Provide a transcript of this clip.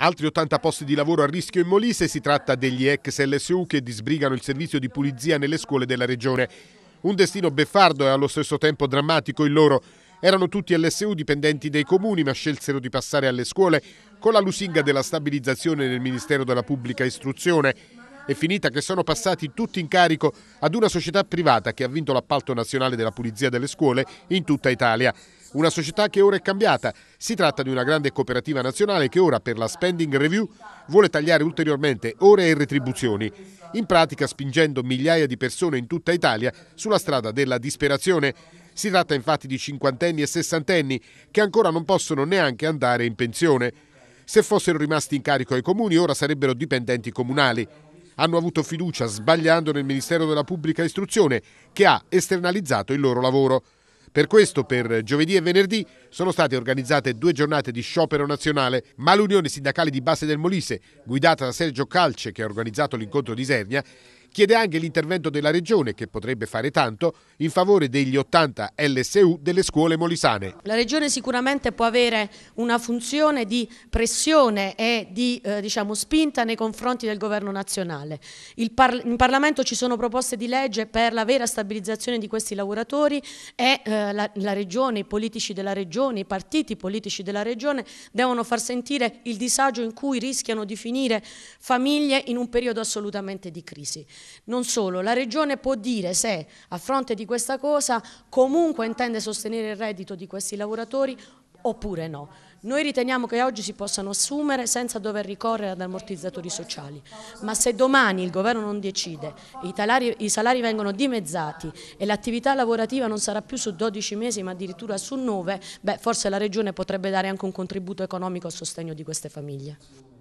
Altri 80 posti di lavoro a rischio in Molise, si tratta degli ex LSU che disbrigano il servizio di pulizia nelle scuole della regione. Un destino beffardo e allo stesso tempo drammatico il loro. Erano tutti LSU dipendenti dei comuni ma scelsero di passare alle scuole con la lusinga della stabilizzazione nel Ministero della Pubblica Istruzione è finita che sono passati tutti in carico ad una società privata che ha vinto l'appalto nazionale della pulizia delle scuole in tutta Italia. Una società che ora è cambiata. Si tratta di una grande cooperativa nazionale che ora per la spending review vuole tagliare ulteriormente ore e retribuzioni, in pratica spingendo migliaia di persone in tutta Italia sulla strada della disperazione. Si tratta infatti di cinquantenni e sessantenni che ancora non possono neanche andare in pensione. Se fossero rimasti in carico ai comuni ora sarebbero dipendenti comunali hanno avuto fiducia sbagliando nel Ministero della Pubblica Istruzione che ha esternalizzato il loro lavoro. Per questo per giovedì e venerdì sono state organizzate due giornate di sciopero nazionale, ma l'Unione Sindacale di Base del Molise, guidata da Sergio Calce che ha organizzato l'incontro di Sernia, Chiede anche l'intervento della Regione, che potrebbe fare tanto, in favore degli 80 LSU delle scuole molisane. La Regione sicuramente può avere una funzione di pressione e di eh, diciamo, spinta nei confronti del governo nazionale. Par in Parlamento ci sono proposte di legge per la vera stabilizzazione di questi lavoratori e eh, la, la Regione, i politici della Regione, i partiti politici della Regione devono far sentire il disagio in cui rischiano di finire famiglie in un periodo assolutamente di crisi. Non solo, la Regione può dire se a fronte di questa cosa comunque intende sostenere il reddito di questi lavoratori oppure no. Noi riteniamo che oggi si possano assumere senza dover ricorrere ad ammortizzatori sociali, ma se domani il governo non decide, i salari, i salari vengono dimezzati e l'attività lavorativa non sarà più su 12 mesi ma addirittura su 9, beh, forse la Regione potrebbe dare anche un contributo economico a sostegno di queste famiglie.